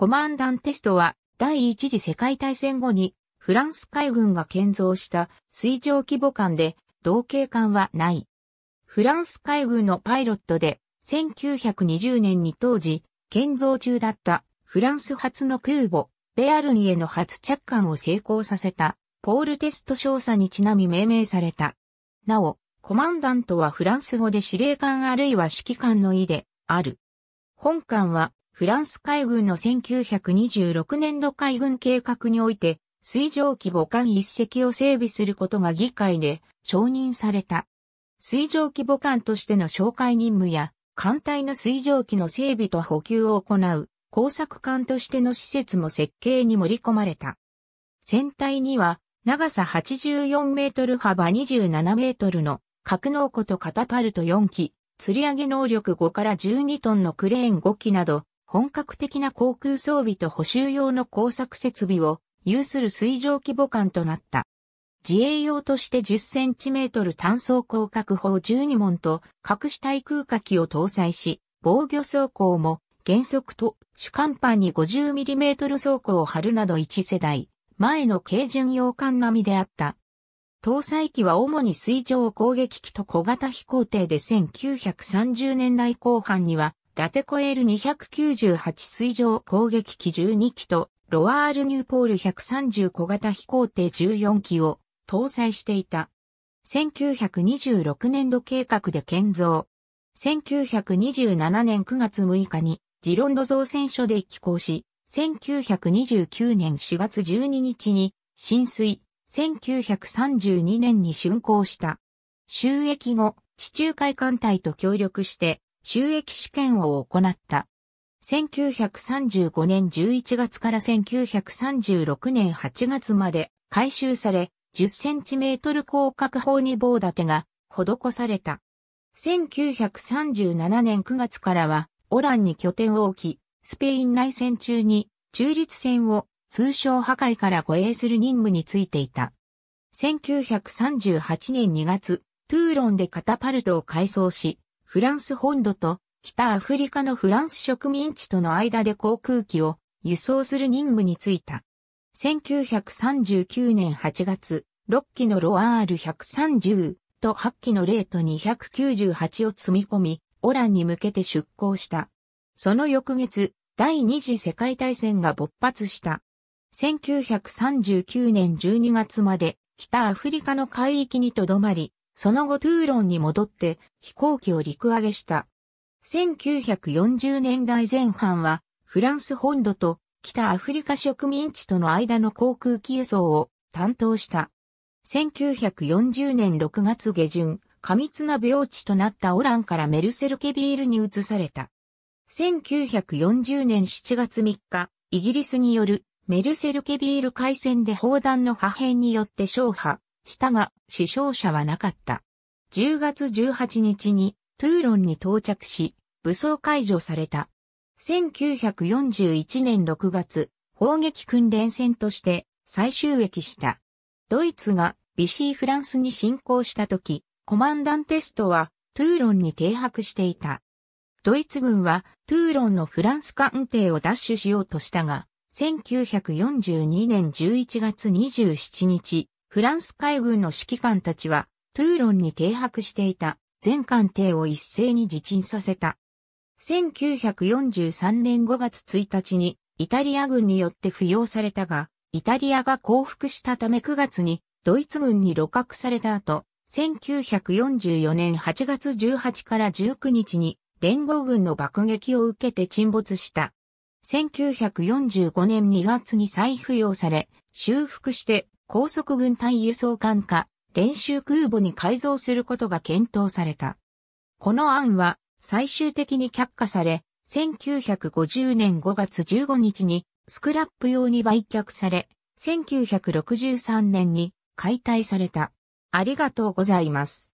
コマンダンテストは第一次世界大戦後にフランス海軍が建造した水上規模艦で同型艦はない。フランス海軍のパイロットで1920年に当時建造中だったフランス初の空母ベアルニへの初着艦を成功させたポールテスト少佐にちなみ命名された。なお、コマンダントはフランス語で司令官あるいは指揮官の意である。本艦はフランス海軍の1926年度海軍計画において、水上機母艦一隻を整備することが議会で承認された。水上機母艦としての紹介任務や、艦隊の水上機の整備と補給を行う工作艦としての施設も設計に盛り込まれた。船体には長さ84メートル幅27メートルの格納庫とカタパルト4機、吊り上げ能力5から12トンのクレーン5機など本格的な航空装備と補修用の工作設備を有する水上規模艦となった。自衛用として10センチメートル単装降格砲12門と隠し対空火器を搭載し、防御装甲も原則と主艦板に 50mm 装甲を貼るなど1世代、前の軽巡洋艦並みであった。搭載機は主に水上攻撃機と小型飛行艇で1930年代後半にはラテコエール298水上攻撃機12機と、ロワール・ニューポール130小型飛行艇14機を搭載していた。1926年度計画で建造。1927年9月6日にジロンド造船所で寄港し、1929年4月12日に浸水、1932年に竣工した。収益後、地中海艦隊と協力して収益試験を行った。1935年11月から1936年8月まで回収され、10センチメートル広角砲に棒立てが施された。1937年9月からは、オランに拠点を置き、スペイン内戦中に中立戦を通称破壊から護衛する任務についていた。1938年2月、トゥーロンでカタパルトを改装し、フランス本土と北アフリカのフランス植民地との間で航空機を輸送する任務に就いた。1939年8月、6機のロアール130と8機のレート298を積み込み、オランに向けて出港した。その翌月、第二次世界大戦が勃発した。1939年12月まで北アフリカの海域にとどまり、その後トゥーロンに戻って飛行機を陸揚げした。1940年代前半はフランス本土と北アフリカ植民地との間の航空機輸送を担当した。1940年6月下旬、過密な病地となったオランからメルセルケビールに移された。1940年7月3日、イギリスによるメルセルケビール海戦で砲弾の破片によって消破、したが死傷者はなかった。10月18日にトゥーロンに到着し、武装解除された。1941年6月、砲撃訓練戦として最終役した。ドイツがビシーフランスに侵攻した時、コマンダンテストはトゥーロンに停泊していた。ドイツ軍はトゥーロンのフランス艦艇を奪取しようとしたが、1942年11月27日、フランス海軍の指揮官たちは、トゥーロンに停泊していた全艦艇を一斉に自沈させた。1943年5月1日にイタリア軍によって付養されたが、イタリアが降伏したため9月にドイツ軍に露獲された後、1944年8月18から19日に連合軍の爆撃を受けて沈没した。1945年2月に再付養され、修復して高速軍隊輸送艦か練習空母に改造することが検討された。この案は最終的に却下され、1950年5月15日にスクラップ用に売却され、1963年に解体された。ありがとうございます。